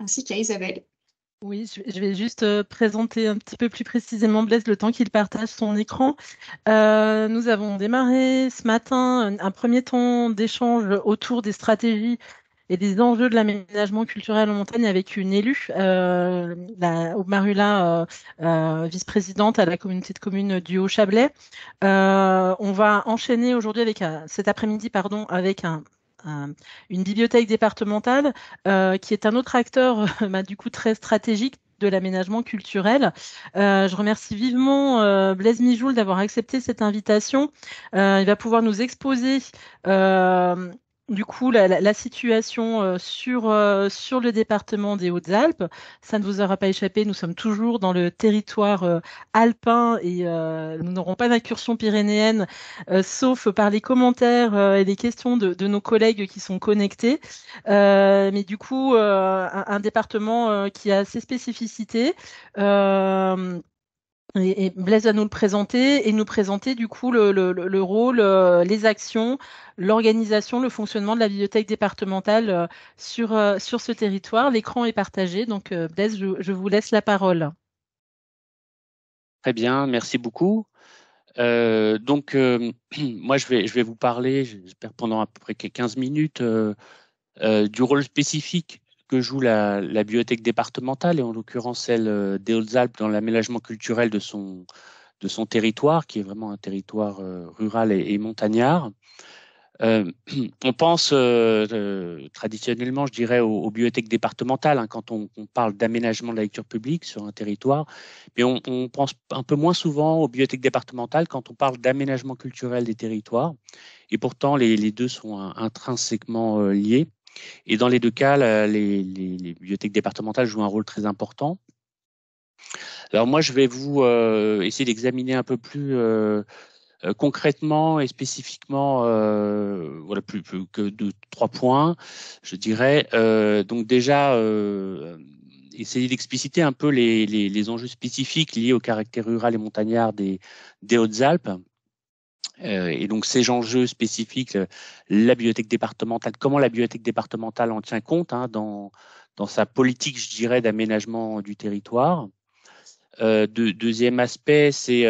ainsi qu'à Isabelle. Oui, je vais juste euh, présenter un petit peu plus précisément Blaise le temps qu'il partage son écran. Euh, nous avons démarré ce matin un premier temps d'échange autour des stratégies et des enjeux de l'aménagement culturel en montagne avec une élue, euh, la, Marula, vice-présidente à la communauté de communes du Haut-Chablais. on va enchaîner aujourd'hui avec cet après-midi, pardon, avec un une bibliothèque départementale euh, qui est un autre acteur bah, du coup très stratégique de l'aménagement culturel. Euh, je remercie vivement euh, Blaise Mijoul d'avoir accepté cette invitation. il va pouvoir nous exposer du coup, la, situation euh, sur, euh, sur le département des Hautes-Alpes, ça ne vous aura pas échappé, nous sommes toujours dans le territoire euh, alpin et nous n'aurons pas d'incursion pyrénéenne, sauf par les commentaires et les questions de, nos collègues qui sont connectés. mais du coup, un, département qui a ses spécificités. Et, Blaise va nous le présenter et nous présenter du coup le, rôle, euh, les actions, l'organisation, le fonctionnement de la bibliothèque départementale euh, sur, euh, sur ce territoire. L'écran est partagé, donc Blaise, je, vous laisse la parole. Très bien, merci beaucoup. donc, moi, je vais, je vais vous parler, j'espère pendant à peu près 15 minutes, du rôle spécifique que joue la, la bibliothèque départementale, et en l'occurrence celle euh, des Hautes-Alpes dans l'aménagement culturel de son, de son territoire, qui est vraiment un territoire euh, rural et, montagnard. Euh, on pense traditionnellement, je dirais, aux, bibliothèques départementales hein, quand on, parle d'aménagement de la lecture publique sur un territoire, mais on, pense un peu moins souvent aux bibliothèques départementales quand on parle d'aménagement culturel des territoires. Et pourtant, les, deux sont intrinsèquement liés. Et dans les deux cas, les, bibliothèques départementales jouent un rôle très important. Alors moi, je vais vous euh, essayer d'examiner un peu plus euh, euh, concrètement et spécifiquement, voilà, plus, que deux, trois points, je dirais. donc déjà, essayer d'expliciter un peu les, enjeux spécifiques liés au caractère rural et montagnard des Hautes-Alpes euh, et donc ces enjeux spécifiques, euh, la bibliothèque départementale, comment la bibliothèque départementale en tient compte hein, dans, dans sa politique, je dirais, d'aménagement du territoire. Euh, deuxième aspect, c'est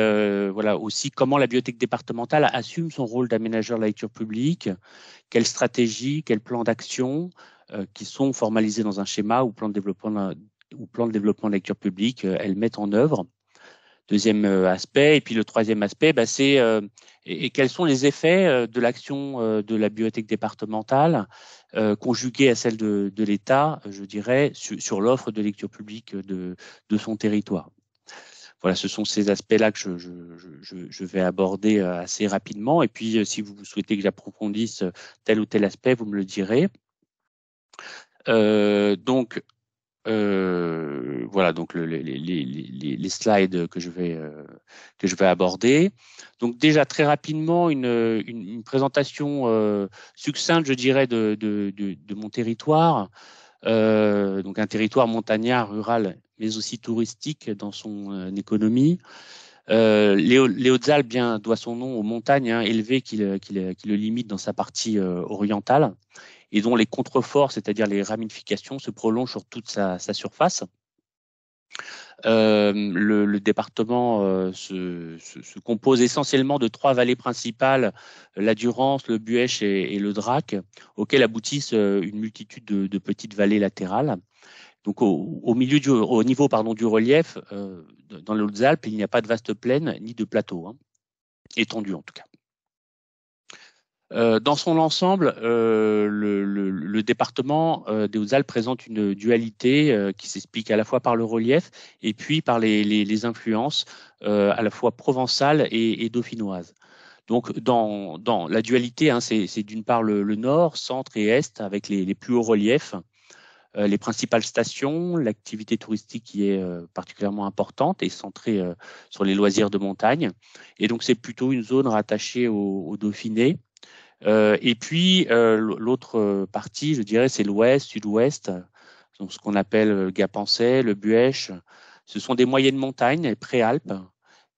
voilà aussi comment la bibliothèque départementale assume son rôle d'aménageur de la lecture publique, quelles stratégies, quels plans d'action qui sont formalisés dans un schéma ou plan de développement ou plan de développement de lecture publique, elles mettent en œuvre. Deuxième euh, aspect. Et puis le troisième aspect, bah, c'est euh, et, quels sont les effets euh, de l'action de la bibliothèque départementale conjuguée à celle de, l'État, je dirais, sur l'offre de lecture publique de, son territoire. Voilà, ce sont ces aspects-là que je, vais aborder assez rapidement. Et puis, si vous souhaitez que j'approfondisse tel ou tel aspect, vous me le direz. donc, euh, voilà donc les, slides que je vais euh, que je vais aborder. Donc déjà très rapidement une, présentation euh, succincte, je dirais, de, mon territoire. donc un territoire montagnard, rural, mais aussi touristique dans son économie. Euh, les Hautes-Alpes bien doit son nom aux montagnes hein, élevées qui, qui, le limitent dans sa partie orientale et dont les contreforts, c'est-à-dire les ramifications, se prolongent sur toute sa, surface. Euh, le, département euh, se, compose essentiellement de trois vallées principales, la Durance, le Buèche et, le Drac, auxquelles aboutissent euh, une multitude de, petites vallées latérales. Donc au, milieu du, au niveau pardon, du relief, dans les Hautes-Alpes, il n'y a pas de vaste plaine ni de plateau, hein, étendu en tout cas. Euh, dans son ensemble, euh, le, département euh, des Hautes-Alpes présente une dualité qui s'explique à la fois par le relief et puis par les, influences à la fois provençales et, dauphinoises. Donc, dans, la dualité, hein, c'est d'une part le, nord, centre et est, avec les, plus hauts reliefs, les principales stations, l'activité touristique qui est particulièrement importante et centrée sur les loisirs de montagne. Et donc, c'est plutôt une zone rattachée aux au Dauphiné euh, et puis euh, l'autre euh, partie, je dirais, c'est l'ouest, sud-ouest, donc ce qu'on appelle le Gapensais, le Buèche. Ce sont des moyennes montagnes, les préalpes,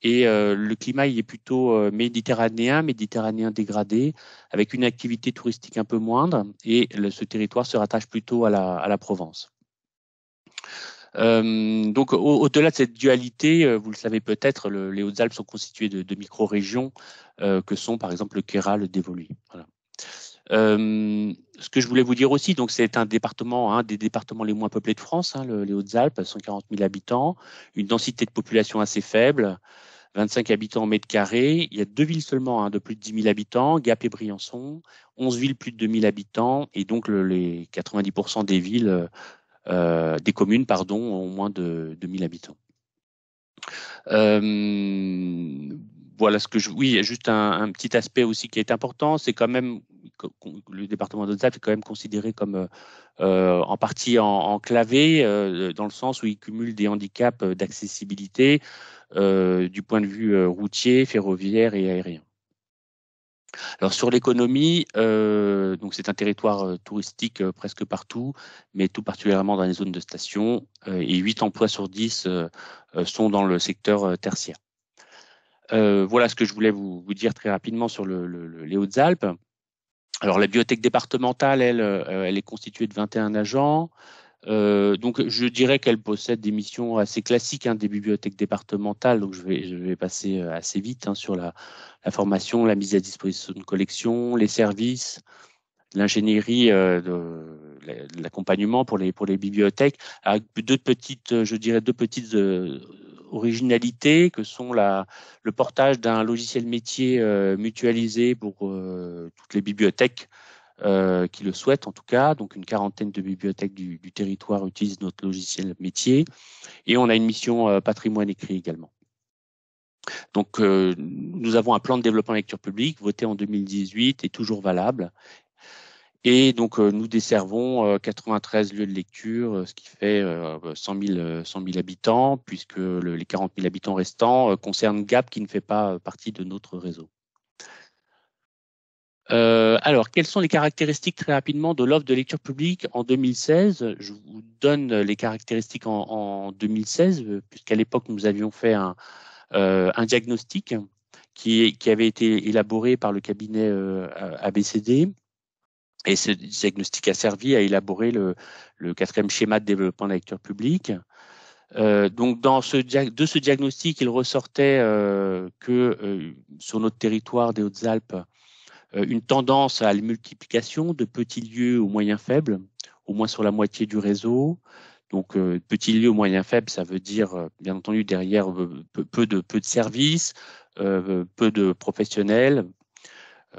et le climat, il est plutôt méditerranéen, méditerranéen dégradé, avec une activité touristique un peu moindre. Et ce territoire se rattache plutôt à la Provence. Euh, donc au-delà de cette dualité, euh, vous le savez peut-être, les Hautes-Alpes sont constituées de, de micro-régions euh, que sont par exemple le Kéra, le Dévolu. Voilà. Euh, ce que je voulais vous dire aussi, donc c'est un département, un des départements les moins peuplés de France, hein, le, les Hautes-Alpes, 140 000 habitants, une densité de population assez faible, 25 habitants au mètre carré. Il y a deux villes seulement hein, de plus de 10 000 habitants, Gap et Briançon, 11 villes plus de 2 000 habitants, et donc les 90% des villes euh, des communes pardon, au moins de, 2000 habitants. Euh, voilà ce que je. Oui, il y a juste un, petit aspect aussi qui est important, c'est quand même le département d'Alsace est quand même considéré comme euh, en partie enclavé, dans le sens où il cumule des handicaps d'accessibilité du point de vue routier, ferroviaire et aérien. Alors sur l'économie, euh, donc c'est un territoire euh, touristique euh, presque partout, mais tout particulièrement dans les zones de station, et 8 emplois sur 10 sont dans le secteur tertiaire. voilà ce que je voulais vous, dire très rapidement sur le, les Hautes-Alpes. Alors la bibliothèque départementale, elle, elle est constituée de 21 agents. Euh, donc je dirais qu'elle possède des missions assez classiques hein, des bibliothèques départementales. Donc je vais, passer euh, assez vite hein, sur la, formation, la mise à disposition de collections, les services, l'ingénierie, euh, l'accompagnement pour les, pour les bibliothèques, avec deux petites, je dirais deux petites originalités que sont le portage d'un logiciel métier mutualisé pour toutes les bibliothèques euh, qui le souhaitent en tout cas. Donc une quarantaine de bibliothèques du, territoire utilisent notre logiciel métier. Et on a une mission euh, patrimoine écrit également. Donc euh, nous avons un plan de développement lecture publique voté en 2018 et toujours valable. Et donc nous desservons 93 lieux de lecture, ce qui fait 100 000, habitants, puisque les 40 000 habitants restants concernent Gap qui ne fait pas partie de notre réseau. Euh, alors, quelles sont les caractéristiques très rapidement de l'offre de lecture publique en 2016 Je vous donne les caractéristiques en, en 2016, euh, puisqu'à l'époque, nous avions fait un, euh, diagnostic qui, avait été élaboré par le cabinet ABCD. Et ce diagnostic a servi à élaborer le, quatrième schéma de développement de la lecture publique. donc, dans ce de ce diagnostic, il ressortait que sur notre territoire des Hautes-Alpes, euh, une tendance à la multiplication de petits lieux aux moyens faibles, au moins sur la moitié du réseau. Donc euh, petits lieux aux moyens faibles, ça veut dire euh, bien entendu derrière peu, de peu de services, peu de professionnels.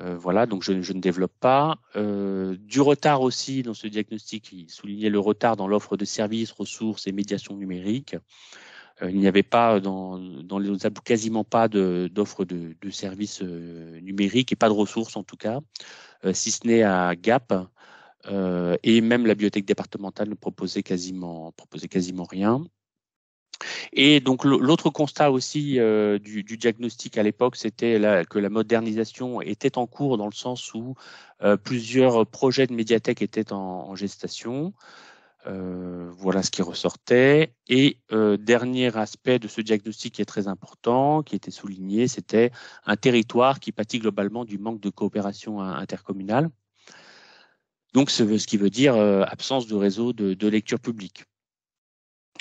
voilà, donc je, ne développe pas. du retard aussi dans ce diagnostic, il soulignait le retard dans l'offre de services, ressources et médiation numérique. Euh, il n'y avait pas euh, dans, les autres quasiment pas d'offres de, services euh, numériques et pas de ressources en tout cas, si ce n'est à Gap. et même la bibliothèque départementale ne proposait quasiment, proposait quasiment rien. Et donc l'autre constat aussi du, diagnostic à l'époque, c'était que la modernisation était en cours dans le sens où plusieurs projets de médiathèque étaient en gestation. Euh, voilà ce qui ressortait. Et euh, dernier aspect de ce diagnostic qui est très important, qui était souligné, c'était un territoire qui pâtit globalement du manque de coopération hein, intercommunale. Donc, ce, ce qui veut dire euh, absence de réseau de, de lecture publique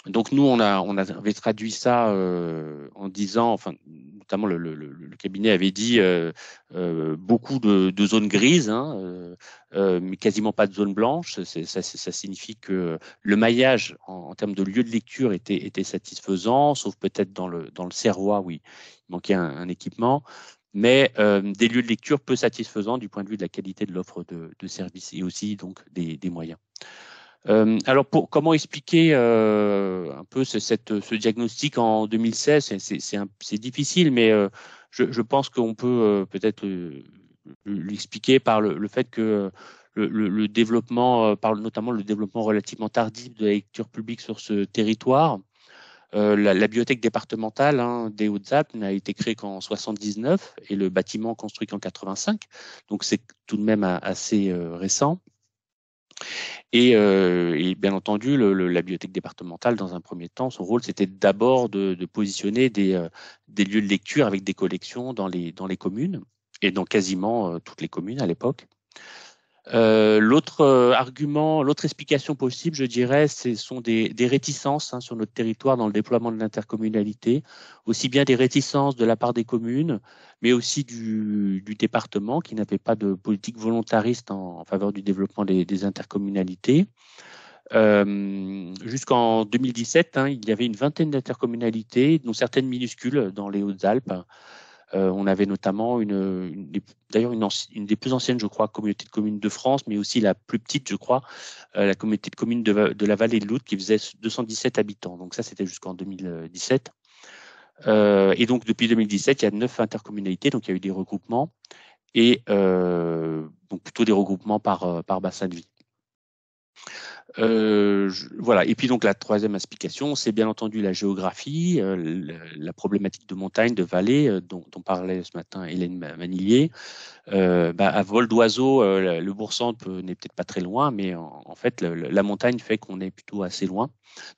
donc nous, on, avait traduit ça euh, en disant, enfin, notamment le, cabinet avait dit euh, euh, beaucoup de, zones grises, hein, mais quasiment pas de zones blanches. Ça, signifie que le maillage en, termes de lieux de lecture était, satisfaisant, sauf peut-être dans le dans le Serrois, oui, il manquait un, équipement mais des lieux de lecture peu satisfaisants du point de vue de la qualité de l'offre de, services et aussi donc des moyens. Euh, alors, pour, comment expliquer euh, un peu ce, cette, ce diagnostic en 2016 C'est difficile, mais euh, je, pense qu'on peut peut-être l'expliquer par le, fait que le, développement, par notamment le développement relativement tardif de la lecture publique sur ce territoire, la, la, bibliothèque départementale hein, des de n'a été créée qu'en 79 et le bâtiment construit qu'en 85, donc c'est tout de même assez récent. Euh, et, bien entendu, le, la bibliothèque départementale, dans un premier temps, son rôle, c'était d'abord de, positionner des, euh, des, lieux de lecture avec des collections dans les, dans les communes, et dans quasiment euh, toutes les communes à l'époque. Euh, l'autre euh, argument, l'autre explication possible, je dirais, ce sont des, réticences hein, sur notre territoire dans le déploiement de l'intercommunalité, aussi bien des réticences de la part des communes, mais aussi du, département qui n'avait pas de politique volontariste en, faveur du développement des, des intercommunalités. Euh, jusqu'en 2017, hein, il y avait une vingtaine d'intercommunalités, dont certaines minuscules dans les Hautes-Alpes, hein. Euh, on avait notamment une, d'ailleurs une, des plus anciennes, je crois, communauté de communes de France, mais aussi la plus petite, je crois, euh, la communauté de communes de, la vallée de l'Oute qui faisait 217 habitants. Donc ça, c'était jusqu'en 2017. Euh, et donc depuis 2017, il y a neuf intercommunalités, donc il y a eu des regroupements et euh, donc plutôt des regroupements par par bassin de vie. Euh, voilà. Et puis donc la troisième explication, c'est bien entendu la géographie, euh, la problématique de montagne, de vallée, euh, dont, parlait ce matin Hélène Manillier. Bah, à vol d'oiseau, le boursant n'est peut-être pas très loin, mais en, fait, la montagne fait qu'on est plutôt assez loin.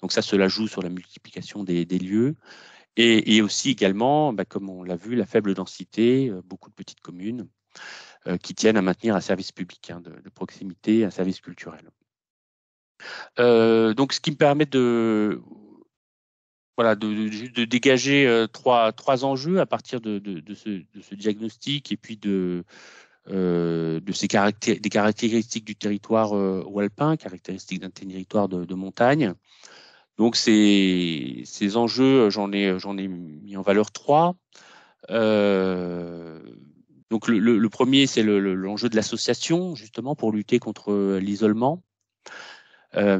Donc ça, cela joue sur la multiplication des, lieux. Et, aussi également, bah, comme on l'a vu, la faible densité, beaucoup de petites communes qui tiennent à maintenir un service public hein, de proximité, un service culturel. Euh, donc, ce qui me permet de voilà, de, dégager euh, trois, trois enjeux à partir de, de ce, diagnostic et puis de, euh, de ces caractéristiques des caractéristiques du territoire euh, alpin, caractéristiques d'un territoire de, montagne. Donc ces, ces enjeux, j'en ai, j'en ai mis en valeur trois. donc le, premier, c'est l'enjeu de l'association, justement, pour lutter contre l'isolement. Euh,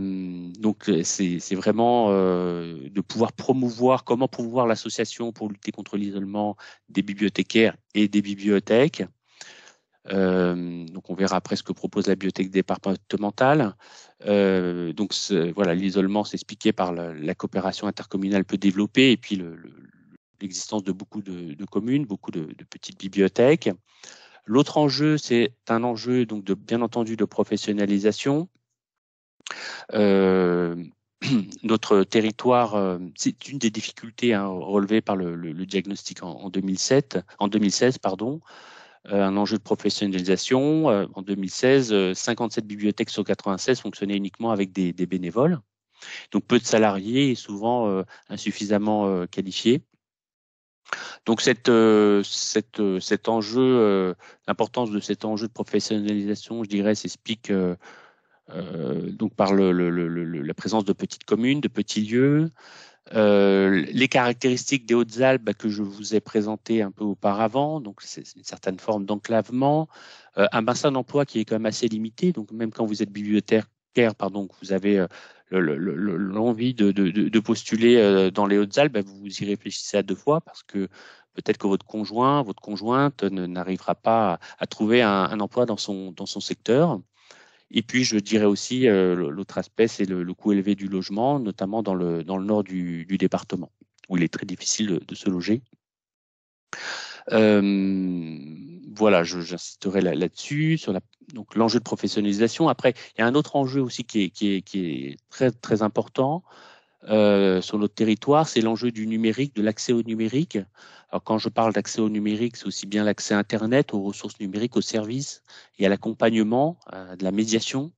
donc euh, c'est vraiment euh, de pouvoir promouvoir comment promouvoir l'association pour lutter contre l'isolement des bibliothécaires et des bibliothèques. donc on verra après ce que propose la bibliothèque départementale. donc voilà, l'isolement s'expliquait par la, coopération intercommunale peut développer et puis l'existence de beaucoup de, communes, beaucoup de, de petites bibliothèques. L'autre enjeu, c'est un enjeu donc de bien entendu de professionnalisation. Euh, notre territoire, euh, c'est une des difficultés hein, relevées par le, le, diagnostic en, 2007, en 2016, pardon, euh, un enjeu de professionnalisation. en 2016, 57 bibliothèques sur 96 fonctionnaient uniquement avec des, bénévoles, donc peu de salariés et souvent insuffisamment qualifiés. Donc cette, cette, cet enjeu, l'importance de cet enjeu de professionnalisation, je dirais, s'explique euh, donc par le, le, la présence de petites communes, de petits lieux, euh, les caractéristiques des Hautes-Alpes bah, que je vous ai présentées un peu auparavant, donc c'est une certaine forme d'enclavement, euh, un bassin d'emploi qui est quand même assez limité, donc même quand vous êtes bibliothécaire, pardon, vous avez l'envie de, postuler dans les Hautes-Alpes, bah, vous y réfléchissez à deux fois parce que peut-être que votre conjoint, votre conjointe n'arrivera pas à, trouver un, emploi dans son secteur. Et puis, je dirais aussi, euh, l'autre aspect, c'est le, coût élevé du logement, notamment dans le, dans le nord du, du département, où il est très difficile de, se loger. Euh, voilà, j'insisterai là-dessus sur la, donc l'enjeu de professionnalisation. Après, il y a un autre enjeu aussi qui est, qui est, qui est très très important, euh, sur notre territoire, c'est l'enjeu du numérique, de l'accès au numérique. Alors quand je parle d'accès au numérique, c'est aussi bien l'accès à Internet, aux ressources numériques, aux services et à l'accompagnement, euh, de la médiation.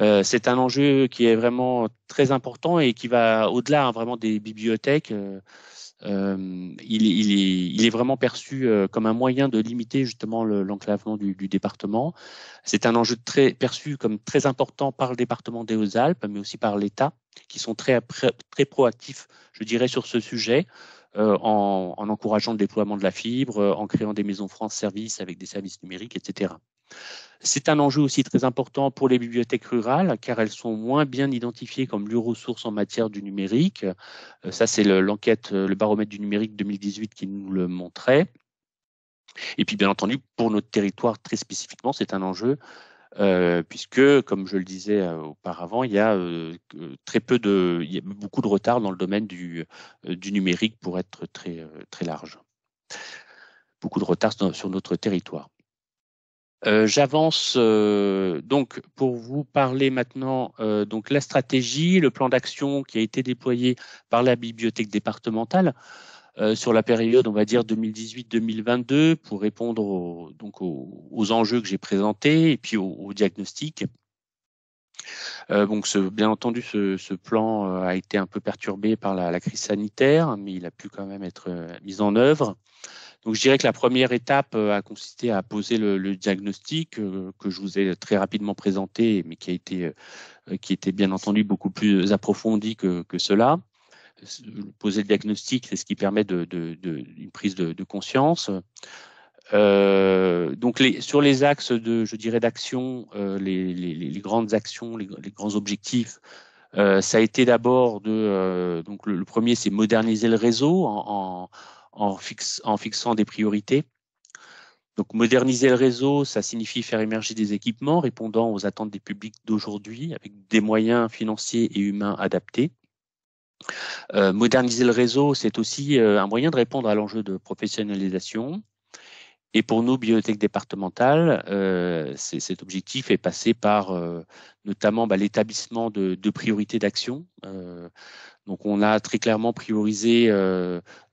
Euh, c'est un enjeu qui est vraiment très important et qui va au-delà hein, vraiment des bibliothèques. il, est, vraiment perçu comme un moyen de limiter justement l'enclavement du, du, département. C'est un enjeu très perçu comme très important par le département des Hautes-Alpes, mais aussi par l'État qui sont très, proactifs, je dirais, sur ce sujet. Euh, en, encourageant le déploiement de la fibre, euh, en créant des maisons France Services avec des services numériques, etc. C'est un enjeu aussi très important pour les bibliothèques rurales, car elles sont moins bien identifiées comme l'UROSource en matière du numérique. Euh, ça, c'est l'enquête, le, baromètre du numérique 2018 qui nous le montrait. Et puis, bien entendu, pour notre territoire très spécifiquement, c'est un enjeu euh, puisque, comme je le disais euh, auparavant, il y a euh, très peu de, beaucoup de retard dans le domaine du, du numérique pour être très, très large. Beaucoup de retard sur notre territoire. J'avance donc pour vous parler maintenant donc la stratégie, le plan d'action qui a été déployé par la bibliothèque départementale. Euh, sur la période, on va dire 2018-2022, pour répondre donc aux, enjeux que j'ai présentés et puis au diagnostic. Euh, donc, ce, bien entendu, ce, plan euh, a été un peu perturbé par la, crise sanitaire, mais il a pu quand même être mis en œuvre. Donc, je dirais que la première étape a consisté à poser le, diagnostic que je vous ai très rapidement présenté, mais qui a été, qui était bien entendu beaucoup plus approfondi que cela poser le diagnostic, c'est ce qui permet de, une prise de, conscience. Euh, donc les, sur les axes de, je dirais, d'action, euh, les, grandes actions, les, grands objectifs, euh, ça a été d'abord de, donc le, premier, c'est moderniser le réseau en, en fixant des priorités. Donc moderniser le réseau, ça signifie faire émerger des équipements répondant aux attentes des publics d'aujourd'hui avec des moyens financiers et humains adaptés. Euh, moderniser le réseau, c'est aussi euh, un moyen de répondre à l'enjeu de professionnalisation. Et pour nous, bibliothèque départementale, euh, cet objectif est passé par notamment bah, l'établissement de, priorités d'action. donc, on a très clairement priorisé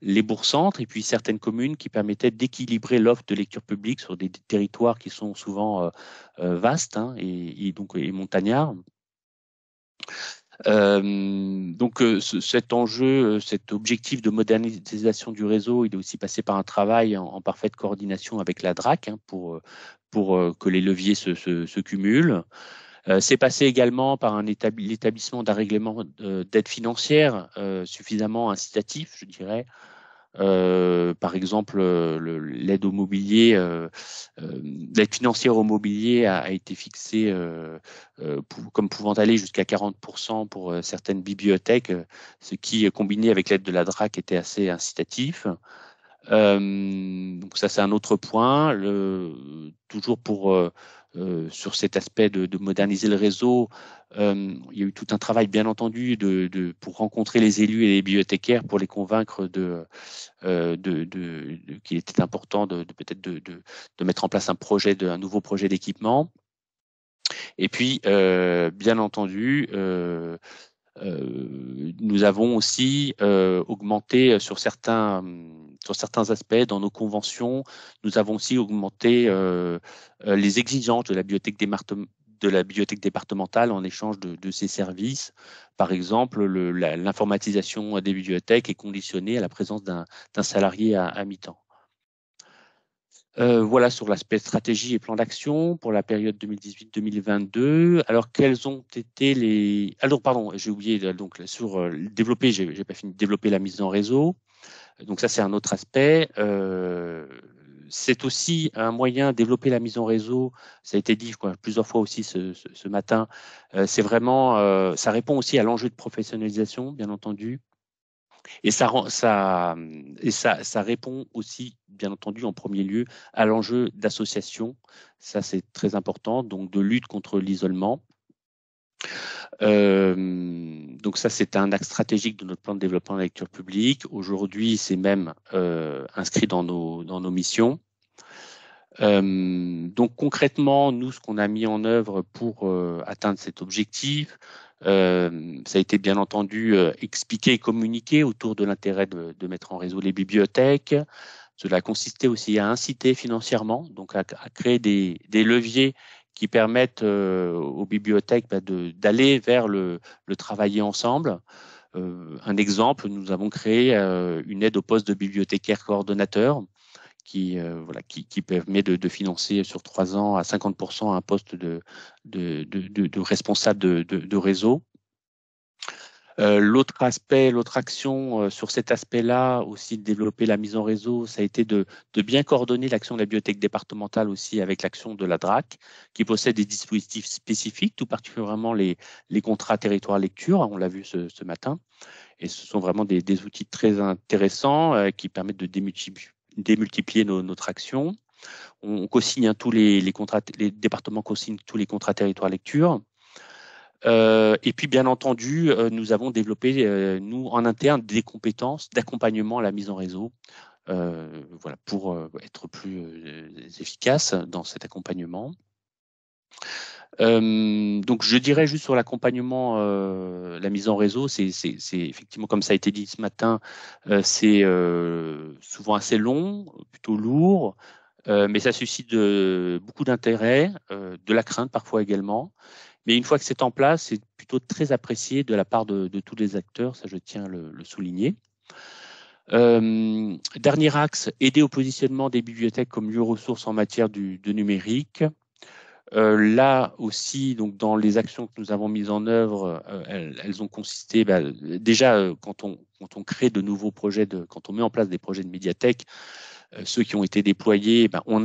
les bourgs-centres et puis certaines communes qui permettaient d'équilibrer l'offre de lecture publique sur des territoires qui sont souvent vastes hein, et, donc et montagnards. Euh, donc euh, cet enjeu, euh, cet objectif de modernisation du réseau, il est aussi passé par un travail en, parfaite coordination avec la DRAC hein, pour, pour que les leviers se, cumulent. c'est passé également par l'établissement d'un règlement d'aide financière suffisamment incitatif, je dirais, euh, par exemple, euh, l'aide au mobilier, euh, l'aide financière au mobilier a, été fixée comme pouvant aller jusqu'à 40% pour certaines bibliothèques, ce qui, combiné avec l'aide de la DRAC, était assez incitatif. donc ça, c'est un autre point. Le, toujours pour euh, sur cet aspect de, moderniser le réseau. Euh, il y a eu tout un travail, bien entendu, de, pour rencontrer les élus et les bibliothécaires pour les convaincre de, euh, de, qu'il était important de, peut-être de, mettre en place un projet, un nouveau projet d'équipement. Et puis, bien entendu, nous avons aussi augmenté sur certains sur certains aspects dans nos conventions. Nous avons aussi augmenté euh, euh, les exigences de la bibliothèque départementale en échange de, ces ses services. Par exemple, l'informatisation des bibliothèques est conditionnée à la présence d'un salarié à, mi-temps. Euh, voilà sur l'aspect stratégie et plan d'action pour la période 2018-2022. Alors quels ont été les alors ah, pardon j'ai oublié donc sur développer j'ai pas fini de développer la mise en réseau. Donc ça, c'est un autre aspect. Euh, c'est aussi un moyen de développer la mise en réseau. Ça a été dit plusieurs fois aussi ce, matin. Euh, c'est vraiment, euh, ça répond aussi à l'enjeu de professionnalisation, bien entendu. Et ça, ça répond aussi, bien entendu, en premier lieu, à l'enjeu d'association. Ça, c'est très important, donc de lutte contre l'isolement. Euh, donc ça, c'est un axe stratégique de notre plan de développement de la lecture publique. Aujourd'hui, c'est même euh, inscrit dans nos, dans nos missions. Euh, donc concrètement, nous, ce qu'on a mis en œuvre pour atteindre cet objectif, ça a été bien entendu expliqué et communiqué autour de l'intérêt de, de, mettre en réseau les bibliothèques. Cela consistait aussi à inciter financièrement, donc à, à créer des, des leviers qui permettent euh, aux bibliothèques bah, d'aller vers le, le, travailler ensemble. Euh, un exemple, nous avons créé euh, une aide au poste de bibliothécaire coordonnateur qui, voilà, qui, permet de, financer sur trois ans à 50% un poste de, de responsable de, réseau. Euh, l'autre aspect, l'autre action euh, sur cet aspect-là, aussi de développer la mise en réseau, ça a été de, de bien coordonner l'action de la bibliothèque départementale aussi avec l'action de la DRAC, qui possède des dispositifs spécifiques, tout particulièrement les, les contrats territoire lecture, hein, on l'a vu ce, ce, matin. Et ce sont vraiment des, des outils très intéressants euh, qui permettent de démultiplier, nos, notre action. On, co-signe hein, tous les, les contrats, les départements co-signent tous les contrats territoire lecture. Euh, et puis, bien entendu, euh, nous avons développé, euh, nous, en interne, des compétences d'accompagnement à la mise en réseau. voilà, pour être plus efficace dans cet accompagnement. donc, je dirais juste sur l'accompagnement, la mise en réseau, c'est effectivement comme ça a été dit ce matin, c'est souvent assez long, plutôt lourd, mais ça suscite beaucoup d'intérêt, de la crainte parfois également. Mais une fois que c'est en place, c'est plutôt très apprécié de la part de, tous les acteurs, ça je tiens le, le souligner. Euh, dernier axe, aider au positionnement des bibliothèques comme lieu ressources en matière de numérique. Euh, là aussi, donc dans les actions que nous avons mises en œuvre, euh, elles, ont consisté bah, déjà quand on quand on crée de nouveaux projets, de, quand on met en place des projets de médiathèque, euh, ceux qui ont été déployés eh ben, ont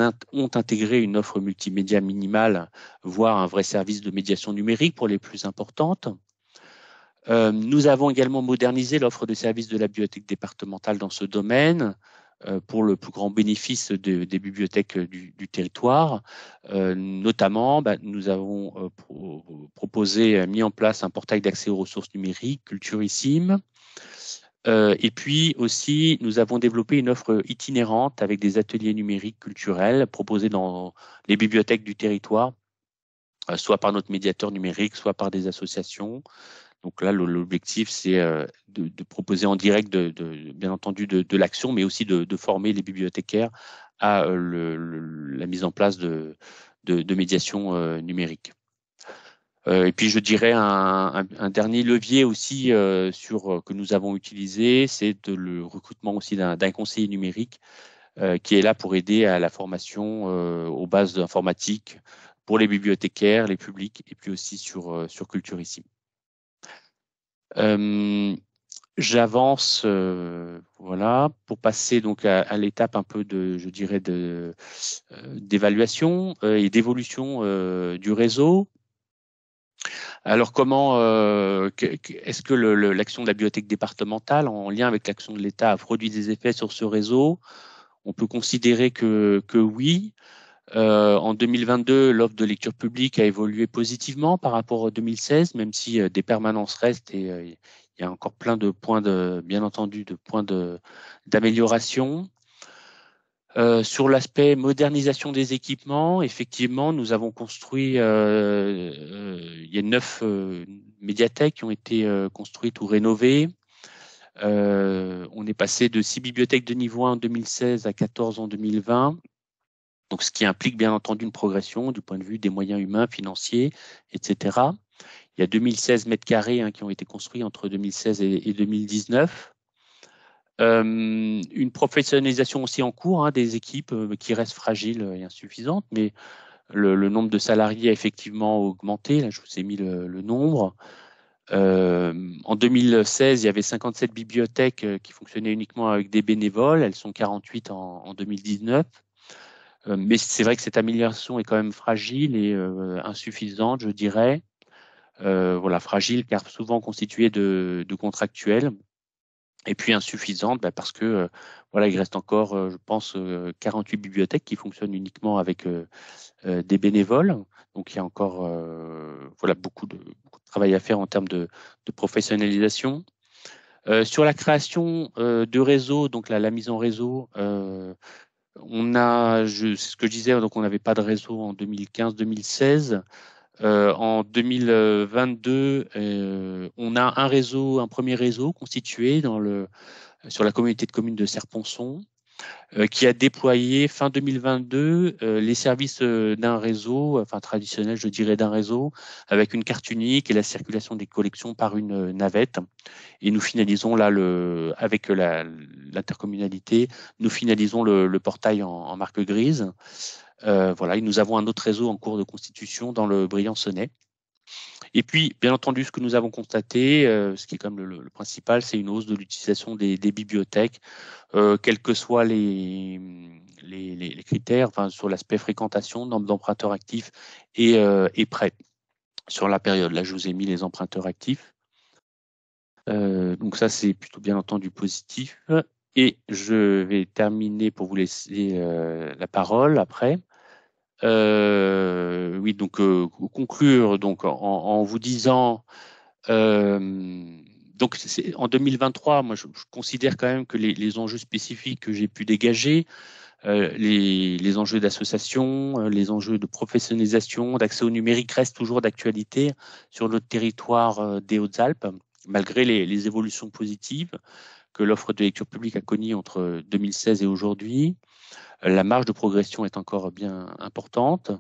intégré une offre multimédia minimale, voire un vrai service de médiation numérique pour les plus importantes. Euh, nous avons également modernisé l'offre de services de la bibliothèque départementale dans ce domaine euh, pour le plus grand bénéfice des bibliothèques du, territoire. notamment, bah, nous avons proposé, mis en place un portail d'accès aux ressources numériques, Culturissime, euh, et puis aussi, nous avons développé une offre itinérante avec des ateliers numériques culturels proposés dans les bibliothèques du territoire, euh, soit par notre médiateur numérique, soit par des associations. Donc là, l'objectif, c'est euh, de, proposer en direct, bien entendu, de, l'action, mais aussi de, former les bibliothécaires à la mise en place de, de, médiation numérique. Euh, et puis je dirais un, dernier levier aussi euh, euh, que nous avons utilisé, c'est le recrutement aussi d'un conseiller numérique qui est là pour aider à la formation aux bases d'informatique pour les bibliothécaires, les publics et puis aussi sur, sur Culturissime. Euh, J'avance, voilà, pour passer donc à, l'étape un peu de, je dirais, de d'évaluation et d'évolution du réseau. Alors comment euh, est-ce que l'action de la bibliothèque départementale en lien avec l'action de l'État a produit des effets sur ce réseau On peut considérer que, que oui. Euh, en 2022, l'offre de lecture publique a évolué positivement par rapport à 2016, même si euh, des permanences restent et euh, il y a encore plein de points de, bien entendu, de points d'amélioration. Euh, sur l'aspect modernisation des équipements, effectivement, nous avons construit, euh, euh, il y a neuf médiathèques qui ont été construites ou rénovées. on est passé de six bibliothèques de niveau 1 en 2016 à 14 en 2020. Donc, ce qui implique bien entendu une progression du point de vue des moyens humains, financiers, etc. Il y a 2016 mètres carrés hein, qui ont été construits entre 2016 et 2019. Euh, une professionnalisation aussi en cours hein, des équipes euh, qui restent fragiles et insuffisantes, mais le, nombre de salariés a effectivement augmenté. Là, je vous ai mis le, nombre. Euh, en 2016, il y avait 57 bibliothèques euh, qui fonctionnaient uniquement avec des bénévoles. Elles sont 48 en, en 2019. Mais c'est vrai que cette amélioration est quand même fragile et insuffisante, je dirais. voilà, fragile car souvent constituée de contractuels et puis insuffisante bah, parce que euh, voilà il reste encore euh, je pense 48 euh, bibliothèques qui fonctionnent uniquement avec des bénévoles donc il y a encore voilà beaucoup de, travail à faire en termes de, professionnalisation sur la création de réseaux donc la, mise en réseau on a je, c'est ce que je disais donc on n'avait pas de réseau en 2015 2016 euh, en 2022, euh, on a un réseau, un premier réseau constitué dans le, sur la communauté de communes de Serponçon, euh, qui a déployé fin 2022 les services d'un réseau, enfin traditionnel, je dirais d'un réseau, avec une carte unique et la circulation des collections par une navette. Et nous finalisons là le, avec l'intercommunalité, nous finalisons le, le portail en marque grise. Euh, voilà, et nous avons un autre réseau en cours de constitution dans le Sonnet. Et puis, bien entendu, ce que nous avons constaté, euh, ce qui est comme le, le, principal, c'est une hausse de l'utilisation des, bibliothèques, euh, quels que soient les, les, critères, sur l'aspect fréquentation, nombre d'emprunteurs actifs et, et prêts sur la période. Là, je vous ai mis les emprunteurs actifs. donc ça, c'est plutôt bien entendu positif. Et je vais terminer pour vous laisser la parole après euh, oui, donc euh, conclure donc en, vous disant euh, donc en 2023, moi je, considère quand même que les, enjeux spécifiques que j'ai pu dégager, euh, les, enjeux d'association, les enjeux de professionnalisation, d'accès au numérique restent toujours d'actualité sur le territoire des Hautes-Alpes, malgré les, les, évolutions positives que l'offre de lecture publique a connues entre 2016 et aujourd'hui. La marge de progression est encore bien importante.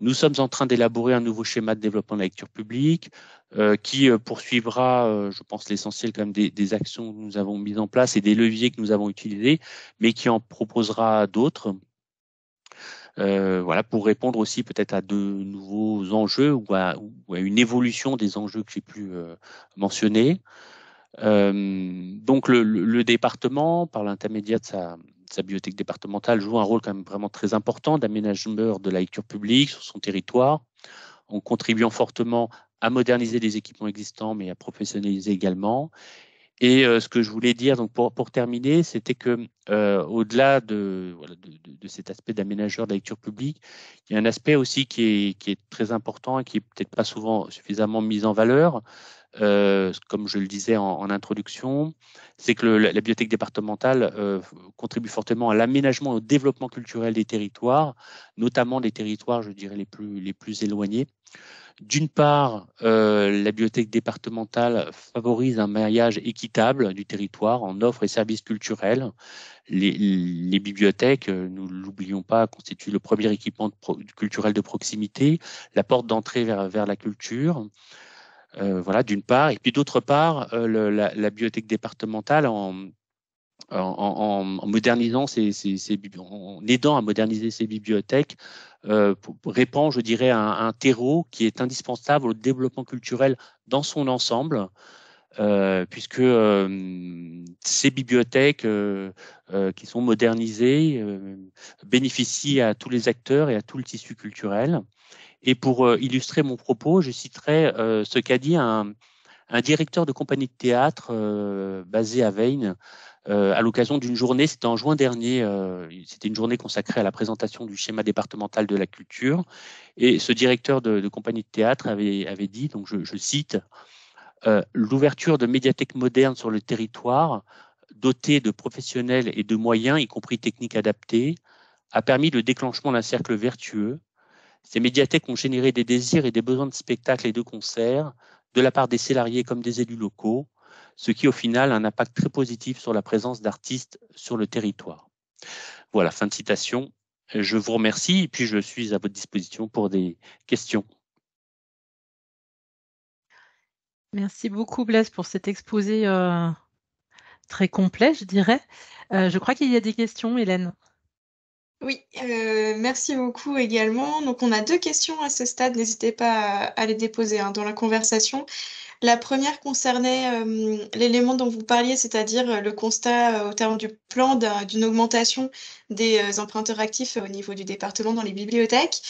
Nous sommes en train d'élaborer un nouveau schéma de développement de la lecture publique euh, qui euh, poursuivra, euh, je pense, l'essentiel quand même des, actions que nous avons mises en place et des leviers que nous avons utilisés, mais qui en proposera d'autres. voilà pour répondre aussi peut-être à de nouveaux enjeux ou à, une évolution des enjeux que j'ai pu mentionner. donc le, département, par l'intermédiaire de sa, sa bibliothèque départementale joue un rôle quand même vraiment très important d'aménageur de la lecture publique sur son territoire, en contribuant fortement à moderniser les équipements existants, mais à professionnaliser également. Et euh, ce que je voulais dire, donc pour, terminer, c'était que euh, au-delà de, de, cet aspect d'aménageur de la lecture publique, il y a un aspect aussi qui est, très important et qui est peut-être pas souvent suffisamment mis en valeur, euh, comme je le disais en, introduction, c'est que la, bibliothèque départementale euh, contribue fortement à l'aménagement et au développement culturel des territoires, notamment des territoires, je dirais, les plus, les plus éloignés. D'une part, euh, la bibliothèque départementale favorise un mariage équitable du territoire en offres et services culturels. Les, bibliothèques, nous l'oublions pas, constituent le premier équipement culturel de proximité, la porte d'entrée vers, vers la culture. Euh, voilà, d'une part. Et puis d'autre part, euh, la, bibliothèque départementale en, modernisant ces, en aidant à moderniser ces bibliothèques, euh, répand, je dirais, un, un, terreau qui est indispensable au développement culturel dans son ensemble. Euh, puisque ces bibliothèques qui sont modernisées bénéficient à tous les acteurs et à tout le tissu culturel. Et pour euh, illustrer mon propos, je citerai euh, ce qu'a dit un, directeur de compagnie de théâtre euh, basé à Veynes à l'occasion d'une journée, c'était en juin dernier, c'était une journée consacrée à la présentation du schéma départemental de la culture. Et ce directeur de, compagnie de théâtre avait, dit, donc je, cite, l'ouverture de médiathèques modernes sur le territoire, dotées de professionnels et de moyens, y compris techniques adaptées, a permis le déclenchement d'un cercle vertueux ces médiathèques ont généré des désirs et des besoins de spectacles et de concerts de la part des salariés comme des élus locaux, ce qui au final a un impact très positif sur la présence d'artistes sur le territoire. Voilà, fin de citation. Je vous remercie et puis je suis à votre disposition pour des questions. Merci beaucoup Blaise pour cet exposé euh, très complet, je dirais. Euh, je crois qu'il y a des questions, Hélène. Oui, euh, merci beaucoup également. Donc, on a deux questions à ce stade. N'hésitez pas à, les déposer hein, dans la conversation. La première concernait euh, l'élément dont vous parliez, c'est-à-dire euh, le constat au terme du plan d'une augmentation des emprunteurs actifs au niveau du département dans les bibliothèques.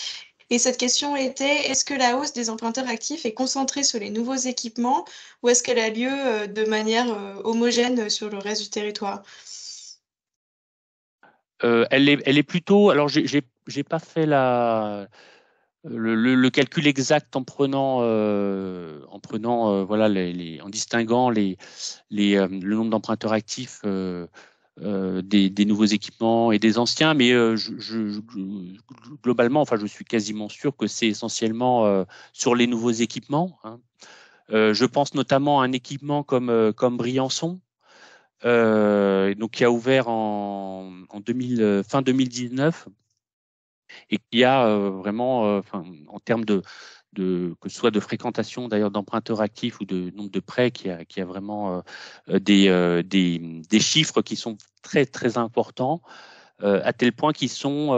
Et cette question était, est-ce que la hausse des emprunteurs actifs est concentrée sur les nouveaux équipements ou est-ce qu'elle a lieu de manière homogène sur le reste du territoire euh, elle, est, elle est plutôt. Alors, j'ai n'ai pas fait le, calcul exact en prenant, euh, en prenant, euh, voilà, les, en distinguant les, les le nombre d'emprunteurs actifs. Des, nouveaux équipements et des anciens, mais je, je, globalement, enfin, je suis quasiment sûr que c'est essentiellement sur les nouveaux équipements. Hein. je pense notamment à un équipement comme, comme Briançon, euh, donc qui a ouvert en, en euh, fin 2019 et qui a euh, vraiment, euh, en termes de, de, que ce soit de fréquentation d'ailleurs d'emprunteurs actifs ou de nombre de prêts, qui a, a vraiment des, des, chiffres qui sont très très importants. Euh, à tel point qu'ils sont,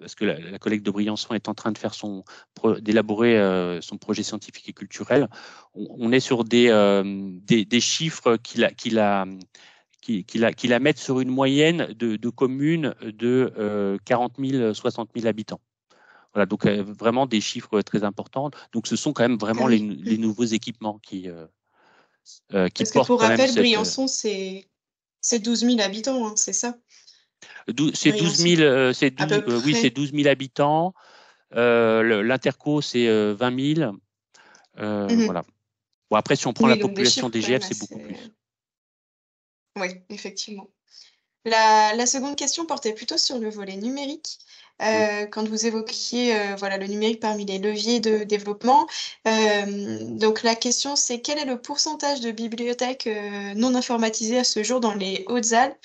parce que la, collègue de Briançon est en train de faire son, d'élaborer son projet scientifique et culturel, on, est sur des, des, des, chiffres qu'il a, qu'il a, qui, la, qui, mettent sur une moyenne de, communes de 40 000, 60 000 habitants. Voilà, donc euh, vraiment des chiffres très importants. Donc ce sont quand même vraiment les, nouveaux équipements qui, euh, euh qui portent pour rappel, euh, Briançon, c'est 12 000 habitants, hein, c'est ça C'est 12 000, oui, c'est 12 000 habitants. L'interco, c'est 20 000. Mhm. Voilà. Bon, après, si on prend la population DGF, c'est beaucoup plus. Oui, effectivement. La, seconde question portait plutôt sur le volet numérique. Euh, quand vous évoquiez euh, voilà, le numérique parmi les leviers de développement, euh, donc la question c'est quel est le pourcentage de bibliothèques non informatisées à ce jour dans les Hautes-Alpes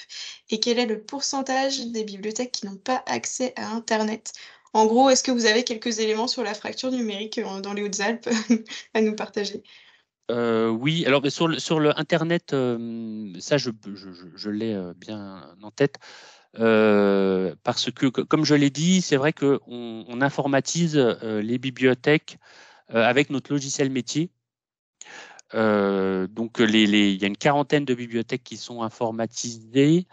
et quel est le pourcentage des bibliothèques qui n'ont pas accès à Internet En gros, est-ce que vous avez quelques éléments sur la fracture numérique dans les Hautes-Alpes à nous partager euh, oui, alors sur le, sur le Internet, euh, ça je, je, je, l'ai euh, bien en tête. parce que, comme je l'ai dit, c'est vrai qu'on on informatise les bibliothèques avec notre logiciel métier. donc, il les, il y a une quarantaine de bibliothèques qui sont informatisées.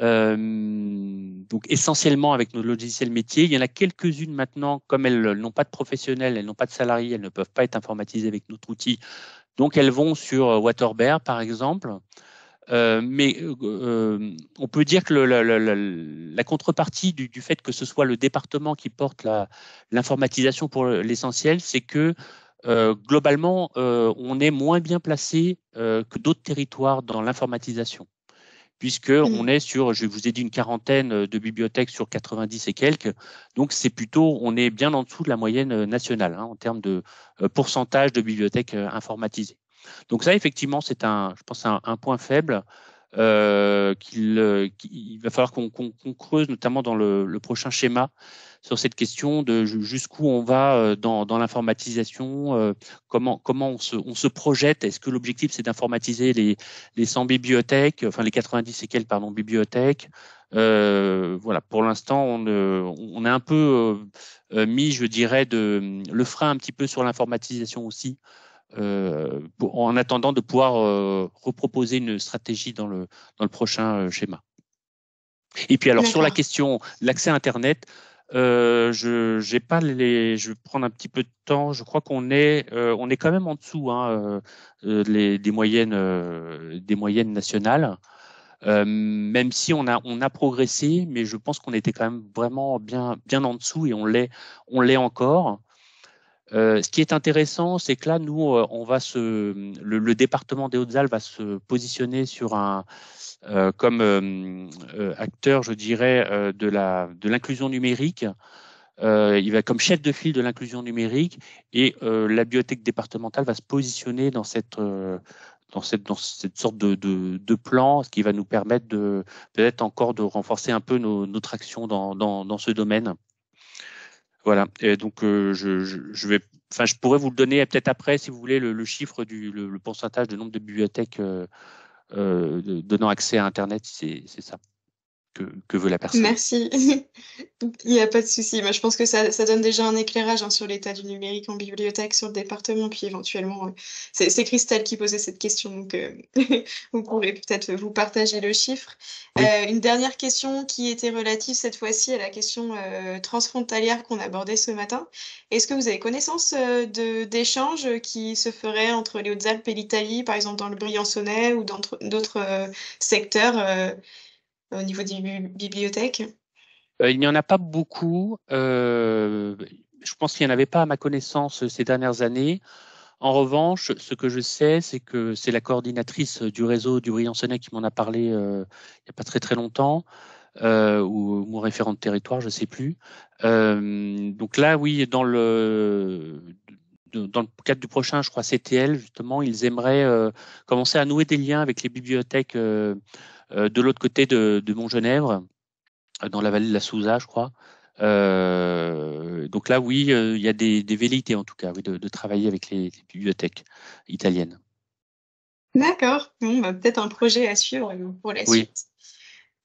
Euh, donc essentiellement avec nos logiciels métiers. Il y en a quelques-unes maintenant, comme elles n'ont pas de professionnels, elles n'ont pas de salariés, elles ne peuvent pas être informatisées avec notre outil. Donc elles vont sur euh, Waterbear par exemple. Euh, mais on peut dire que la, contrepartie du, fait que ce soit le département qui porte l'informatisation pour l'essentiel, c'est que globalement, on est moins bien placé que d'autres territoires dans l'informatisation puisqu'on mm. est sur, je vous ai dit, une quarantaine euh, de bibliothèques sur 90 et quelques. Donc c'est plutôt, on est bien en dessous de la moyenne euh, nationale hein, en termes de euh, pourcentage de bibliothèques informatisées. Donc ça, effectivement, c'est un, je pense, un, point faible. Euh, qu'il va falloir qu'on creuse, notamment dans le prochain schéma, sur cette question de jusqu'où on va euh, dans, l'informatisation, euh, comment, on, se, on se projette, est-ce que l'objectif c'est d'informatiser les, les 100 bibliothèques, enfin les 90 et quelques pardon, bibliothèques, euh, voilà, pour l'instant, on, a un peu mis, je dirais, de, le frein un petit peu sur l'informatisation aussi, en attendant de pouvoir reproposer une stratégie dans le, prochain schéma. Et puis alors sur la question de l'accès à Internet, euh, je j'ai pas les. Je vais prendre un petit peu de temps. Je crois qu'on est euh, on est quand même en dessous hein, euh, des moyennes des moyennes nationales. même si on a on a progressé, mais je pense qu'on était quand même vraiment bien bien en dessous et on l'est on l'est encore. Euh, ce qui est intéressant, c'est que là, nous, euh, on va se, le, département des Hautes-Alpes va se positionner sur un, euh, comme acteur, je dirais, de la de l'inclusion numérique. il va comme chef de file de l'inclusion numérique et la bibliothèque départementale va se positionner dans cette dans cette, dans cette sorte de, de, plan, ce qui va nous permettre de peut-être encore de renforcer un peu notre action dans, dans, dans ce domaine. Voilà. Et donc euh, je, vais, enfin je pourrais vous le donner peut-être après si vous voulez le, chiffre du le, pourcentage de nombre de bibliothèques euh, euh, donnant accès à Internet, c'est ça que, veut la personne. Merci. Il n'y a pas de souci. Mais je pense que ça, donne déjà un éclairage hein, sur l'état du numérique en bibliothèque, sur le département, puis éventuellement, euh, c'est Christelle qui posait cette question, donc euh, vous pourrez peut-être vous partager le chiffre. Euh, une dernière question qui était relative cette fois-ci à la question transfrontalière qu'on abordait ce matin. Est-ce que vous avez connaissance d'échanges qui se feraient entre les Hautes-Alpes et l'Italie, par exemple dans le Briançonnais ou dans d'autres secteurs au niveau des bibliothèques euh, Il n'y en a pas beaucoup. Euh, je pense qu'il n'y en avait pas à ma connaissance euh, ces dernières années. En revanche, ce que je sais, c'est que c'est la coordinatrice du réseau du Briand-Senay qui m'en a parlé il n'y a pas très très longtemps, ou mon référent de territoire, je ne sais plus. donc là, oui, dans dans le cadre du prochain, je crois CTL justement, ils aimeraient commencer à nouer des liens avec les bibliothèques euh, de l'autre côté de, Montgenèvre, euh, dans la vallée de la Souza, je crois. Euh, donc là, oui, il y a des, des, velléités en tout cas, oui, de, travailler avec les, bibliothèques italiennes. D'accord. On bah, peut-être un projet à suivre pour la suite.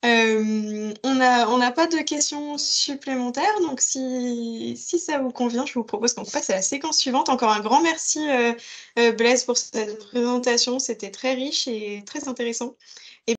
on n'a pas de questions supplémentaires, donc si, si, ça vous convient, je vous propose qu'on passe à la séquence suivante. Encore un grand merci Blaise pour cette présentation, c'était très riche et très intéressant.